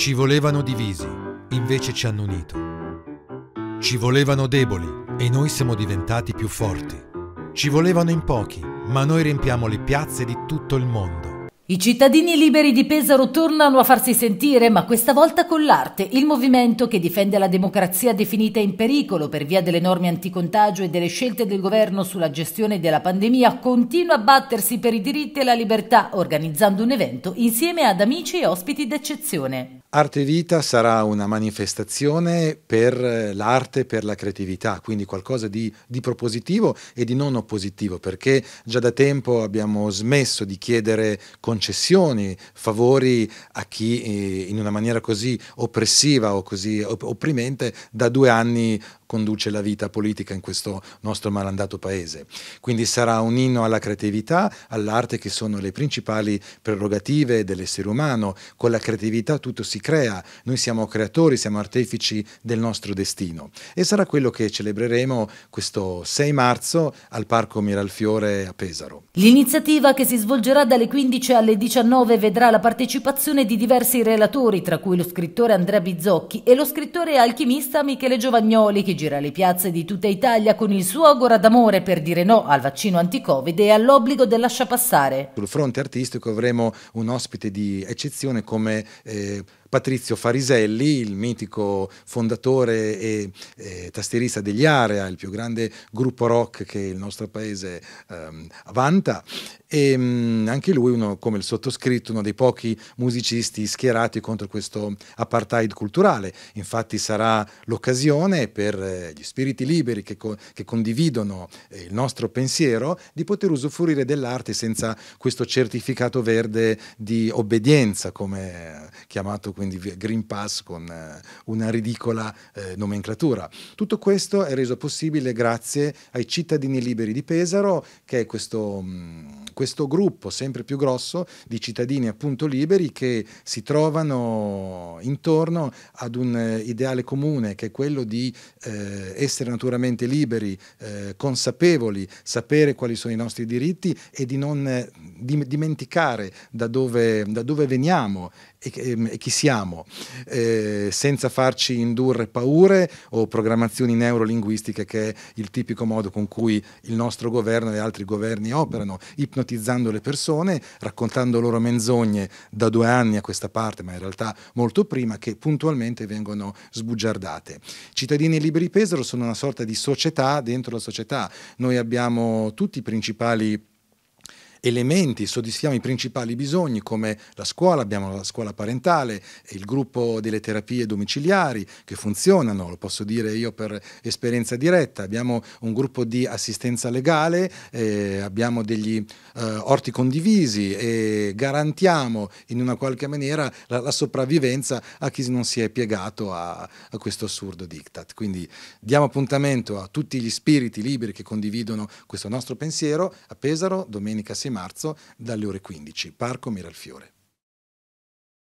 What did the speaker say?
Ci volevano divisi, invece ci hanno unito. Ci volevano deboli e noi siamo diventati più forti. Ci volevano in pochi, ma noi riempiamo le piazze di tutto il mondo. I cittadini liberi di Pesaro tornano a farsi sentire, ma questa volta con l'arte, il movimento che difende la democrazia definita in pericolo per via delle norme anticontagio e delle scelte del governo sulla gestione della pandemia, continua a battersi per i diritti e la libertà, organizzando un evento insieme ad amici e ospiti d'eccezione. Arte Vita sarà una manifestazione per eh, l'arte, per la creatività, quindi qualcosa di, di, propositivo e di non oppositivo, perché già da tempo abbiamo smesso di chiedere concessioni, favori a chi eh, in una maniera così oppressiva o così opprimente da due anni conduce la vita politica in questo nostro malandato paese. Quindi sarà un inno alla creatività, all'arte che sono le principali prerogative dell'essere umano. Con la creatività tutto si crea, noi siamo creatori, siamo artefici del nostro destino e sarà quello che celebreremo questo 6 marzo al Parco Miralfiore a Pesaro. L'iniziativa che si svolgerà dalle 15 alle 19 vedrà la partecipazione di diversi relatori, tra cui lo scrittore Andrea Bizzocchi e lo scrittore alchimista Michele Giovagnoli, che gira le piazze di tutta Italia con il suo agora d'amore per dire no al vaccino anti-Covid e all'obbligo del lasciapassare. Sul fronte artistico avremo un ospite di eccezione come... Eh, Patrizio Fariselli, il mitico fondatore e, e tastierista degli Area, il più grande gruppo rock che il nostro paese ehm, vanta, e mh, mm, anche lui, uno, come il sottoscritto, uno dei pochi musicisti schierati contro questo apartheid culturale. Infatti sarà l'occasione per eh, gli spiriti liberi che, co che condividono eh, il nostro pensiero di poter usufruire dell'arte senza questo certificato verde di obbedienza, come eh, chiamato quindi Green Pass con eh, una ridicola eh, nomenclatura. Tutto questo è reso possibile grazie ai cittadini liberi di Pesaro, che è questo mm, questo gruppo sempre più grosso di cittadini appunto liberi che si trovano intorno ad un eh, ideale comune che è quello di eh, essere naturalmente liberi, eh, consapevoli, sapere quali sono i nostri diritti e di non eh, dimenticare da dove, da dove veniamo e, e, ehm, e, chi siamo, eh, senza farci indurre paure o programmazioni neurolinguistiche che è il tipico modo con cui il nostro governo e altri governi operano, ipnotizzando stigmatizzando le persone, raccontando loro menzogne da due anni a questa parte, ma in realtà molto prima, che puntualmente vengono sbugiardate. Cittadini Liberi Pesaro sono una sorta di società dentro la società. Noi abbiamo tutti i principali elementi, soddisfiamo i principali bisogni come la scuola, abbiamo la scuola parentale, il gruppo delle terapie domiciliari che funzionano, lo posso dire io per esperienza diretta, abbiamo un gruppo di assistenza legale, eh, abbiamo degli eh, orti condivisi e garantiamo in una qualche maniera la, la sopravvivenza a chi non si è piegato a, a questo assurdo diktat. Quindi diamo appuntamento a tutti gli spiriti liberi che condividono questo nostro pensiero a Pesaro domenica 6 marzo dalle ore 15. Parco Miralfiore.